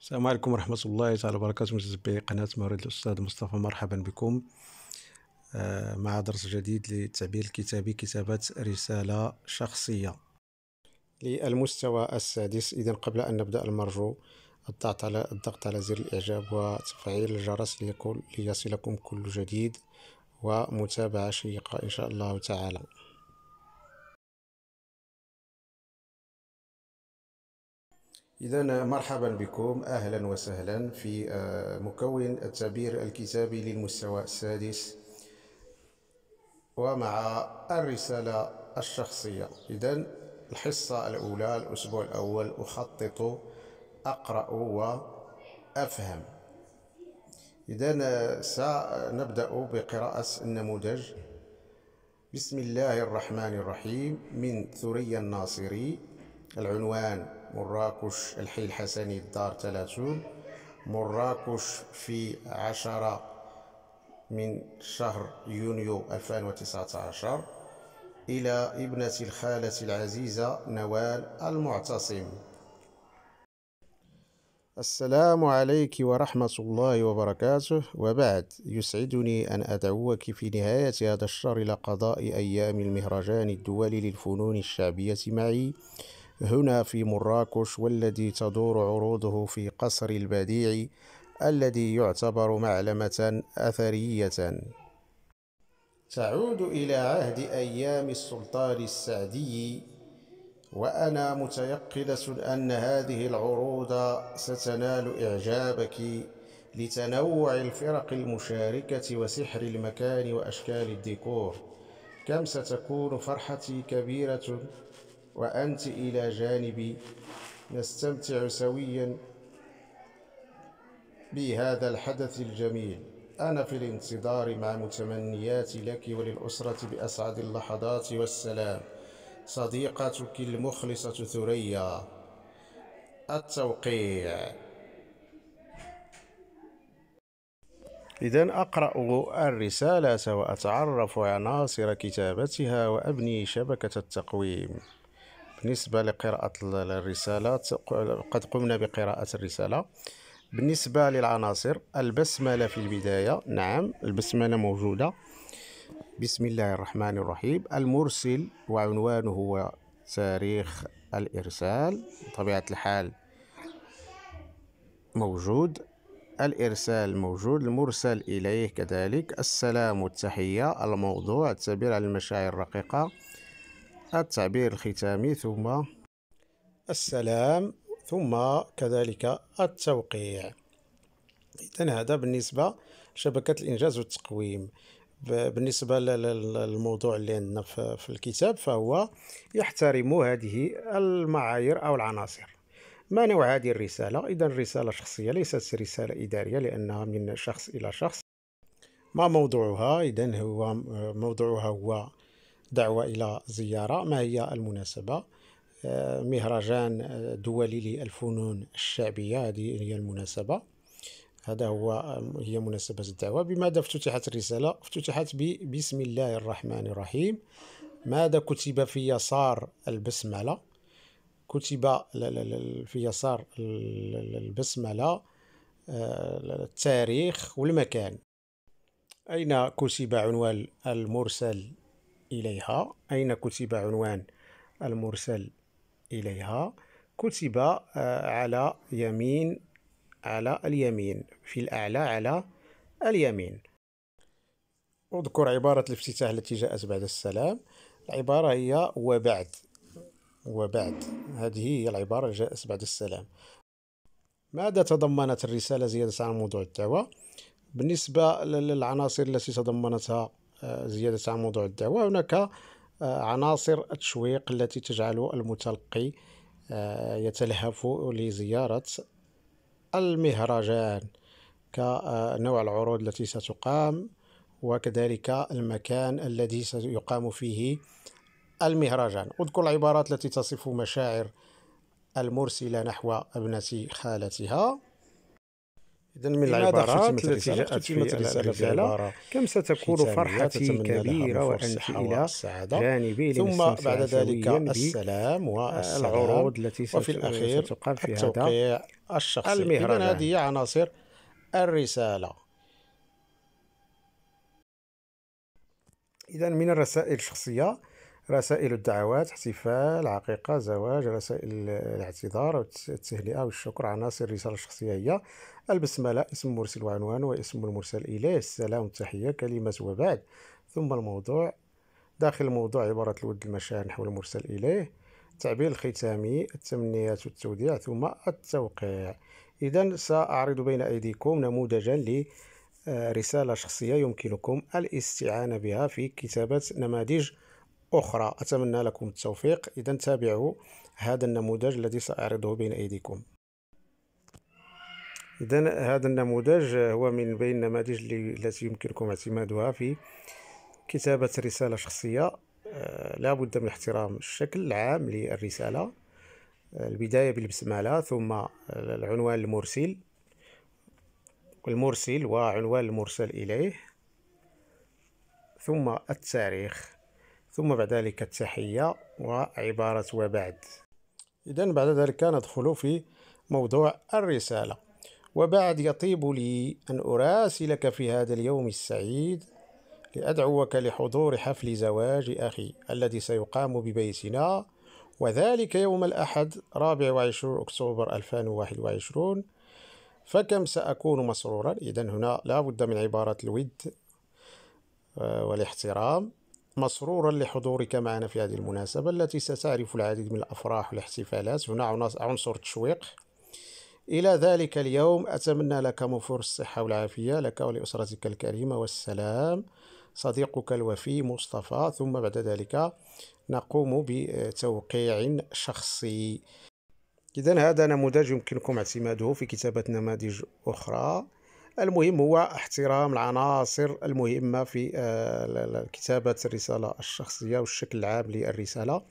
السلام عليكم ورحمة الله تعالى وبركاته متتبعي قناة مورد الأستاذ مصطفى مرحبا بكم آه، مع درس جديد للتعبير الكتابي كتابة رسالة شخصية للمستوى السادس إذا قبل أن نبدأ المرجو الضغط على الضغط على زر الإعجاب وتفعيل الجرس ليصلكم كل جديد ومتابعة شيقة إن شاء الله تعالى إذا مرحبا بكم أهلا وسهلا في آه، مكون التعبير الكتابي للمستوى السادس ومع الرسالة الشخصية إذا الحصة الأولى الأسبوع الأول أخطط أقرأ وأفهم إذا آه، سنبدأ بقراءة النموذج بسم الله الرحمن الرحيم من ثريا الناصري العنوان مراكش الحي الحسني الدار 30 مراكش في 10 من شهر يونيو 2019 إلى ابنة الخالة العزيزة نوال المعتصم السلام عليك ورحمة الله وبركاته وبعد يسعدني أن أدعوك في نهاية هذا الشهر إلى قضاء أيام المهرجان الدولي للفنون الشعبية معي هنا في مراكش والذي تدور عروضه في قصر البديع الذي يعتبر معلمة أثرية تعود إلى عهد أيام السلطان السعدي وأنا متيقنة أن هذه العروض ستنال إعجابك لتنوع الفرق المشاركة وسحر المكان وأشكال الديكور كم ستكون فرحتي كبيرة وأنت إلى جانبي نستمتع سويا بهذا الحدث الجميل أنا في الانتظار مع متمنياتي لك وللأسرة بأسعد اللحظات والسلام صديقتك المخلصة ثريا التوقيع إذا أقرأ الرسالة وأتعرف عناصر كتابتها وأبني شبكة التقويم بالنسبة لقراءة الرسالة قد قمنا بقراءة الرسالة بالنسبة للعناصر البسملة في البداية نعم البسملة موجودة بسم الله الرحمن الرحيم المرسل وعنوانه هو تاريخ الإرسال بطبيعة الحال موجود الإرسال موجود المرسل إليه كذلك السلام والتحية الموضوع التعبير عن المشاعر الرقيقة التعبير الختامي ثم السلام ثم كذلك التوقيع إذا هذا بالنسبة شبكة الإنجاز والتقويم بالنسبة للموضوع اللي عندنا في الكتاب فهو يحترم هذه المعايير أو العناصر ما نوع هذه الرسالة؟ إذا الرسالة شخصية ليست رسالة إدارية لأنها من شخص إلى شخص ما موضوعها؟ إذا هو موضوعها هو دعوة إلى زيارة ما هي المناسبة آه، مهرجان دولي للفنون الشعبية هذه هي المناسبة هذا هو هي مناسبة الدعوة بماذا افتتحت الرسالة افتتحت بسم الله الرحمن الرحيم ماذا كتب في يسار البسملة كتب في يسار البسملة آه، التاريخ والمكان أين كتب عنوان المرسل إليها أين كتب عنوان المرسل إليها كتب آه، على يمين على اليمين في الأعلى على اليمين أذكر عبارة الافتتاح التي جاءت بعد السلام العبارة هي وبعد وبعد هذه هي العبارة جاءت بعد السلام ماذا تضمنت الرسالة زيادة عن موضوع الدعوة بالنسبة للعناصر التي تضمنتها زيادة عن موضوع الدعوة هناك آه، عناصر التشويق التي تجعل المتلقي آه، يتلهف لزيارة المهرجان كنوع آه، العروض التي ستقام وكذلك المكان الذي سيقام فيه المهرجان اذكر العبارات التي تصف مشاعر المرسلة نحو ابنة خالتها إذا من العبارات التي جاءت في الرسالة كم ستكون فرحتي كبيرة وأنت إلى جانبي ثم بعد ذلك السلام والعروض التي وفي الأخير ستقام في التوقيع الشخصي إذا هذه هي عناصر الرسالة إذا من الرسائل الشخصية رسائل الدعوات احتفال عقيقة زواج رسائل الاعتذار والتهنئة والشكر عناصر الرسالة الشخصية هي البسملة اسم مرسل وعنوان واسم المرسل إليه السلام التحية كلمة وبعد ثم الموضوع داخل الموضوع عبارة الود المشاعر نحو المرسل إليه التعبير الختامي التمنيات والتوديع ثم التوقيع إذا سأعرض بين أيديكم نموذجا ل آه، رسالة شخصية يمكنكم الاستعانة بها في كتابة نماذج أخرى أتمنى لكم التوفيق إذا تابعوا هذا النموذج الذي سأعرضه بين أيديكم إذا هذا النموذج هو من بين النماذج التي يمكنكم اعتمادها في كتابة رسالة شخصية آه، لا بد من احترام الشكل العام للرسالة البداية بالبسملة ثم العنوان المرسل المرسل وعنوان المرسل إليه ثم التاريخ ثم بعد ذلك التحية وعبارة وبعد إذا بعد ذلك ندخل في موضوع الرسالة وبعد يطيب لي أن أراسلك في هذا اليوم السعيد لأدعوك لحضور حفل زواج أخي الذي سيقام ببيتنا وذلك يوم الأحد 24 أكتوبر 2021 فكم سأكون مسرورا إذا هنا لا بد من عبارة الود آه، والاحترام مسرورا لحضورك معنا في هذه المناسبة التي ستعرف العديد من الأفراح والاحتفالات هنا عنصر تشويق إلى ذلك اليوم أتمنى لك موفور الصحة والعافية لك ولأسرتك الكريمة والسلام صديقك الوفي مصطفى ثم بعد ذلك نقوم بتوقيع شخصي إذا هذا نموذج يمكنكم اعتماده في كتابة نماذج أخرى المهم هو احترام العناصر المهمة في آه، كتابة الرسالة الشخصية والشكل العام للرسالة